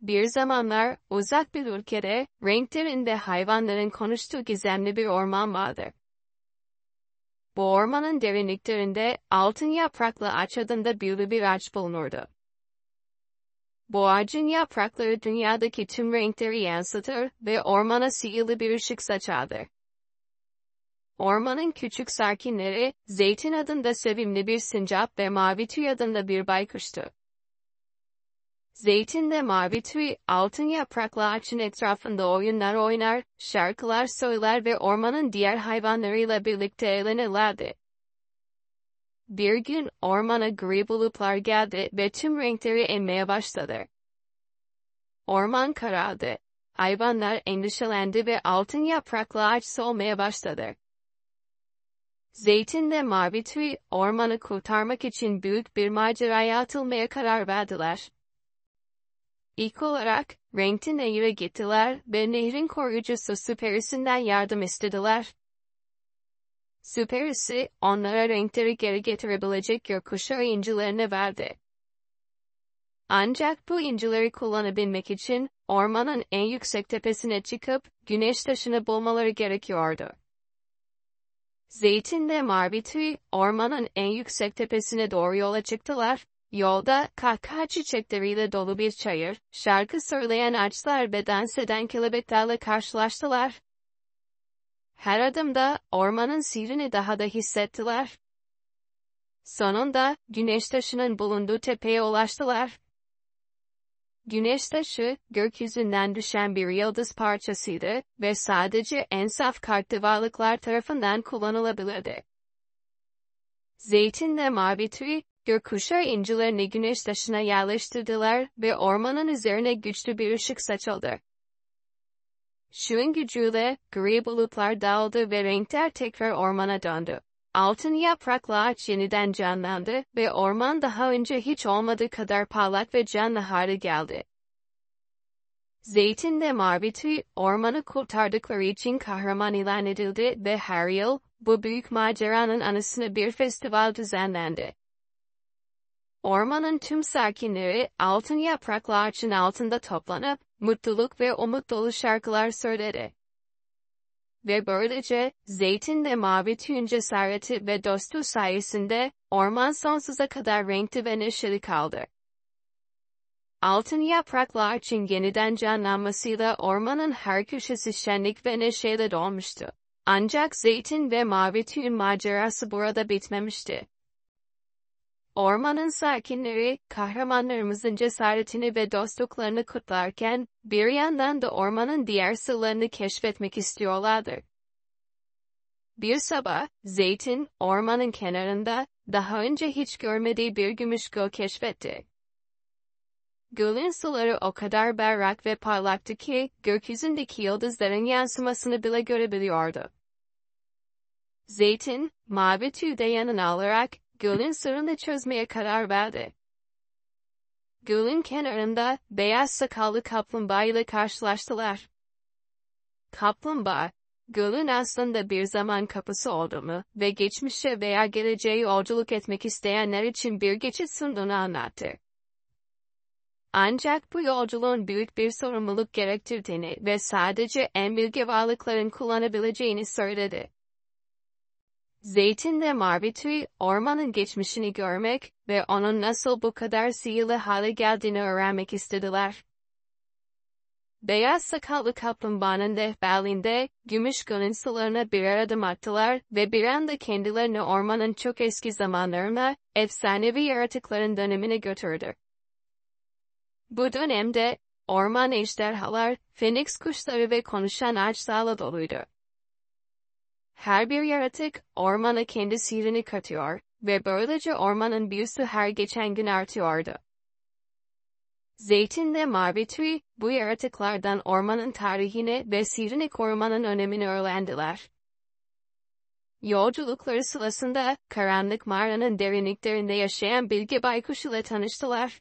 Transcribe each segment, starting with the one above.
Bir zamanlar, uzak bir ülkede, renklerinde hayvanların konuştuğu gizemli bir orman vardı. Bu ormanın derinliklerinde, altın yapraklı ağaç adında büyülü bir ağaç bulunurdu. Bu ağacın yaprakları dünyadaki tüm renkleri yansıtır ve ormana sihirli bir ışık saçardı. Ormanın küçük sakinleri, zeytin adında sevimli bir sincap ve mavi tüy adında bir baykuştu. Zeytinde mavi tüy, altın yaprakla ağaçın etrafında oyunlar oynar, şarkılar söyler ve ormanın diğer hayvanlarıyla birlikte eğlenirlerdi. Bir gün ormana gri bulutlar geldi ve tüm renkleri emmeye başladı. Orman karardı. Hayvanlar endişelendi ve altın yapraklı ağaç solmaya başladı. Zeytin ve Mavi Tüy, ormanı kurtarmak için büyük bir maceraya atılmaya karar verdiler. İlk olarak, Renk'in nehire gittiler ve nehrin koruyucusu süperisinden yardım istediler. Süperisi, onlara renkleri geri getirebilecek gökkuşağı incilerini verdi. Ancak bu incileri kullanabilmek için, ormanın en yüksek tepesine çıkıp, güneş taşını bulmaları gerekiyordu. Zeytin de Marbitui, ormanın en yüksek tepesine doğru yola çıktılar Yolda, kahkaha çiçekleriyle dolu bir çayır, şarkı söyleyen ağaçlar ve dans eden kelebeklerle karşılaştılar. Her adımda, ormanın sihrini daha da hissettiler. Sonunda, güneş taşının bulunduğu tepeye ulaştılar. Güneş taşı, gökyüzünden düşen bir yıldız parçasıydı ve sadece en saf kalpli varlıklar tarafından kullanılabilirdi. Zeytin ve mavi tüy, gökkuşağı incilerini güneş taşına yerleştirdiler ve ormanın üzerine güçlü bir ışık saçıldı. Şu'un gücüyle gri bulutlar dağıldı ve renkler tekrar ormana döndü. Altın yapraklı ağaç yeniden canlandı ve orman daha önce hiç olmadığı kadar parlak ve canlı hale geldi. Zeytin de mavi tüy, ormanı kurtardıkları için kahraman ilan edildi ve her yıl bu büyük maceranın anısına bir festival düzenlendi. Ormanın tüm sakinleri altın yapraklı ağaçın altında toplanıp mutluluk ve umut dolu şarkılar söyledi Ve böylece zeytin de mavi tüyün cesareti ve dostu sayesinde orman sonsuza kadar renkli ve neşeli kaldı. Altın yapraklı ağaçın yeniden canlanmasıyla ormanın her köşesi şenlik ve neşeyle dolmuştu. Ancak zeytin ve mavi tüyün macerası burada bitmemişti. Ormanın sakinleri, kahramanlarımızın cesaretini ve dostluklarını kutlarken, bir yandan da ormanın diğer sırlarını keşfetmek istiyorlardır. Bir sabah, Zeytin, ormanın kenarında, daha önce hiç görmediği bir gümüş göl keşfetti. Gölün suları o kadar berrak ve parlaktı ki, gökyüzündeki yıldızların yansımasını bile görebiliyordu. Zeytin, mavi tüyde yanına alarak, Gülün sırrını çözmeye karar verdi. Gülün kenarında beyaz sakallı kaplumbağa ile karşılaştılar. Kaplumbağa, Gülün aslında bir zaman kapısı olduğunu ve geçmişe veya geleceğe yolculuk etmek isteyenler için bir geçit sunduğunu anlattı. Ancak bu yolculuğun büyük bir sorumluluk gerektirdiğini ve sadece en bilge varlıkların kullanabileceğini söyledi. Zeytinde mavi ormanın geçmişini görmek ve onun nasıl bu kadar sihirli hale geldiğini öğrenmek istediler. Beyaz sakallı kaplumbağanın rehberliğinde, gümüş gönülsülerine birer adım attılar ve bir anda kendilerini ormanın çok eski zamanlarına, efsanevi yaratıkların dönemine götürdü. Bu dönemde, orman ejderhalar, feniks kuşları ve konuşan ağaçlarla doluydu. Her bir yaratık ormana kendi sihrini katıyor ve böylece ormanın büyüsü her geçen gün artıyordu. Zeytin ve mavi tüy bu yaratıklardan ormanın tarihini ve sihrini korumanın önemini öğrendiler. Yolculukları sırasında karanlık mağaranın derinliklerinde yaşayan Bilge Baykuş ile tanıştılar.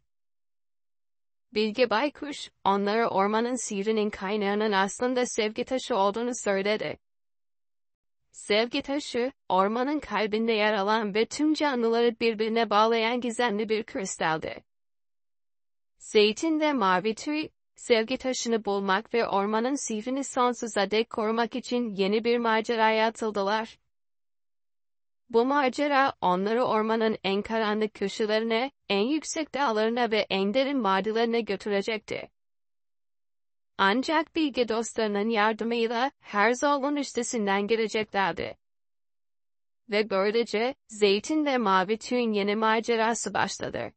Bilge Baykuş, onlara ormanın sihrinin kaynağının aslında sevgi taşı olduğunu söyledi. Sevgi taşı, ormanın kalbinde yer alan ve tüm canlıları birbirine bağlayan gizemli bir kristaldi. Zeytin ve mavi tüy, sevgi taşını bulmak ve ormanın sihrini sonsuza dek korumak için yeni bir maceraya atıldılar. Bu macera onları ormanın en karanlık köşelerine, en yüksek dağlarına ve en derin vadilerine götürecekti. Ancak bilge dostlarının yardımıyla Herzog'un üstesinden geleceklerdi. Ve böylece zeytin ve mavi tüyün yeni macerası başladı.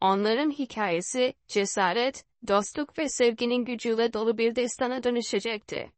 Onların hikayesi cesaret, dostluk ve sevginin gücüyle dolu bir destana dönüşecekti.